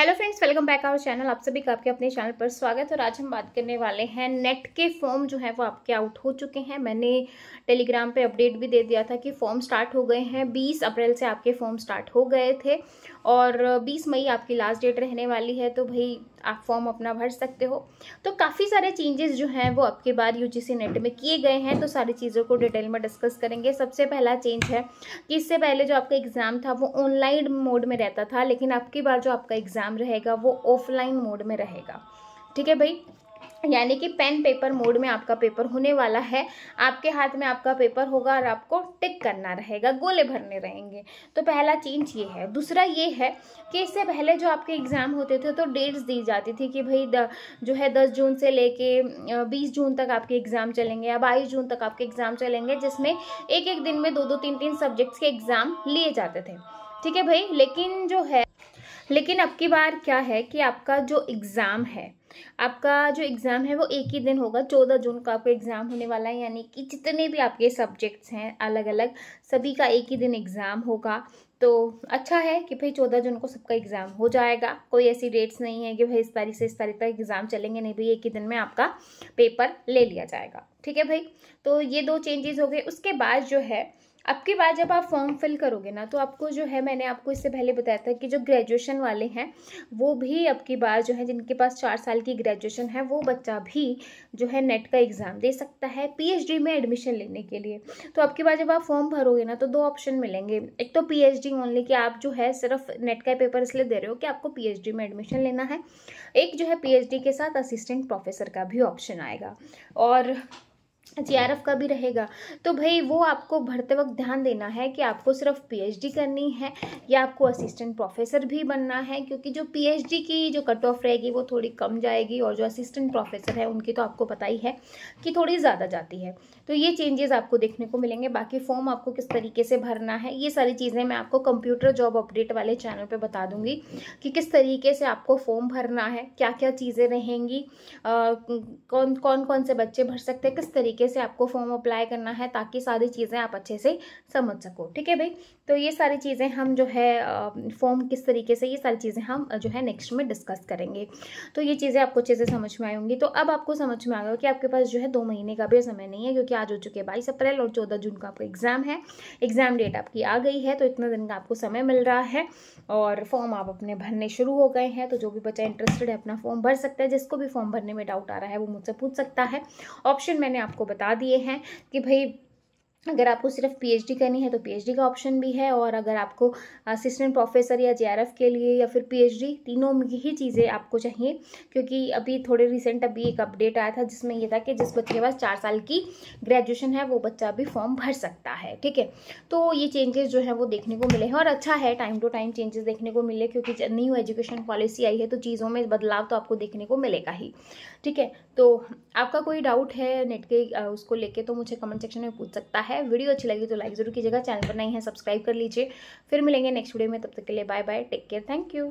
hello friends welcome back our channel आप सभी का आपके अपने चैनल पर स्वागत और आज हम बात करने वाले हैं नेट के फॉर्म जो है वो आपके आउट हो चुके हैं मैंने टेलीग्राम पे अपडेट भी दे दिया था कि फॉर्म स्टार्ट हो गए हैं 20 अप्रैल से आपके फॉर्म स्टार्ट हो गए थे और 20 मई आपकी लास्ट डेट रहने वाली है तो भाई आप फॉर्म अपना भर सकते हो तो काफ़ी सारे चेंजेस जो हैं वो आपके बार यू नेट में किए गए हैं तो सारी चीज़ों को डिटेल में डिस्कस करेंगे सबसे पहला चेंज है कि इससे पहले जो आपका एग्ज़ाम था वो ऑनलाइन मोड में रहता था लेकिन आपकी बार जो आपका एग्ज़ाम एग्ज़ाम रहेगा वो ऑफलाइन मोड में रहेगा ठीक है भाई यानी कि पेन पेपर मोड में आपका पेपर होने वाला है आपके हाथ में आपका पेपर होगा और आपको टिक करना रहेगा गोले भरने रहेंगे तो पहला चेंज ये है दूसरा ये है कि इससे पहले जो आपके एग्ज़ाम होते थे तो डेट्स दी जाती थी कि भाई जो है दस जून से लेके बीस जून तक आपके एग्ज़ाम चलेंगे या बाईस जून तक आपके एग्ज़ाम चलेंगे जिसमें एक एक दिन में दो दो तीन तीन सब्जेक्ट्स के एग्ज़ाम लिए जाते थे ठीक है भाई लेकिन जो है लेकिन अब की बार क्या है कि आपका जो एग्ज़ाम है आपका जो एग्ज़ाम है वो एक ही दिन होगा चौदह जून का आपका एग्ज़ाम होने वाला है यानी कि जितने भी आपके सब्जेक्ट्स हैं अलग अलग सभी का एक ही दिन एग्ज़ाम होगा तो अच्छा है कि भाई चौदह जून को सबका एग्ज़ाम हो जाएगा कोई ऐसी डेट्स नहीं है कि भाई इस तारीख से इस तारीख तक एग्ज़ाम चलेंगे नहीं भाई तो एक ही दिन में आपका पेपर ले लिया जाएगा ठीक है भाई तो ये दो चेंजेस हो गए उसके बाद जो है अब के बाद जब आप फॉर्म फिल करोगे ना तो आपको जो है मैंने आपको इससे पहले बताया था कि जो ग्रेजुएशन वाले हैं वो भी अब की बार जो है जिनके पास चार साल की ग्रेजुएशन है वो बच्चा भी जो है नेट का एग्ज़ाम दे सकता है पीएचडी में एडमिशन लेने के लिए तो अब की बार जब आप फॉर्म भरोगे ना तो दो ऑप्शन मिलेंगे एक तो पी ओनली कि आप जो है सिर्फ नेट का पेपर इसलिए दे रहे हो कि आपको पी में एडमिशन लेना है एक जो है पी के साथ असिस्टेंट प्रोफेसर का भी ऑप्शन आएगा और जीआरएफ का भी रहेगा तो भाई वो आपको भरते वक्त ध्यान देना है कि आपको सिर्फ पीएचडी करनी है या आपको असिस्टेंट प्रोफेसर भी बनना है क्योंकि जो पीएचडी की जो कट ऑफ रहेगी वो थोड़ी कम जाएगी और जो असिस्टेंट प्रोफेसर है उनकी तो आपको पता ही है कि थोड़ी ज़्यादा जाती है तो ये चेंजेस आपको देखने को मिलेंगे बाकी फॉर्म आपको किस तरीके से भरना है ये सारी चीज़ें मैं आपको कंप्यूटर जॉब अपडेट वाले चैनल पर बता दूंगी कि किस तरीके से आपको फॉर्म भरना है क्या क्या चीज़ें रहेंगी कौन कौन कौन से बच्चे भर सकते हैं किस तरीके से आपको फॉर्म अप्लाई करना है ताकि सारी चीज़ें आप अच्छे से समझ सको ठीक है भाई तो ये सारी चीज़ें हम जो है फॉर्म किस तरीके से ये सारी चीज़ें हम जो है नेक्स्ट में डिस्कस करेंगे तो ये चीज़ें आपको अच्छे से समझ में आएंगी तो अब आपको समझ में आएगा कि आपके पास जो है दो महीने का भी समय नहीं है क्योंकि आज हो चुके बाईस अप्रैल और चौदह जून का आपका एग्ज़ाम है एग्ज़ाम डेट आपकी आ गई है तो इतने दिन का आपको समय मिल रहा है और फॉर्म आप अपने भरने शुरू हो गए हैं तो जो भी बच्चा इंटरेस्टेड है अपना फॉर्म भर सकता है जिसको भी फॉर्म भरने में डाउट आ रहा है वो मुझसे पूछ सकता है ऑप्शन मैंने आपको बता दिए हैं कि भाई अगर आपको सिर्फ पीएचडी करनी है तो पीएचडी का ऑप्शन भी है और अगर आपको असिस्टेंट प्रोफेसर या जेआरएफ के लिए या फिर पीएचडी तीनों ही चीज़ें आपको चाहिए क्योंकि अभी थोड़े रिसेंट अभी एक अपडेट आया था जिसमें यह था कि जिस बच्चे के पास चार साल की ग्रेजुएशन है वो बच्चा भी फॉर्म भर सकता है ठीक है तो ये चेंजेस जो है वो देखने को मिले हैं और अच्छा है टाइम टू टाइम चेंजेस देखने को मिले क्योंकि न्यू एजुकेशन पॉलिसी आई है तो चीज़ों में बदलाव तो आपको देखने को मिलेगा ही ठीक है तो आपका कोई डाउट है नेट के उसको लेके तो मुझे कमेंट सेक्शन में पूछ सकता है है वीडियो अच्छी लगी तो लाइक ज़रूर कीजिएगा चैनल पर नहीं है सब्सक्राइब कर लीजिए फिर मिलेंगे नेक्स्ट वीडियो में तब तक के लिए bye bye take care thank you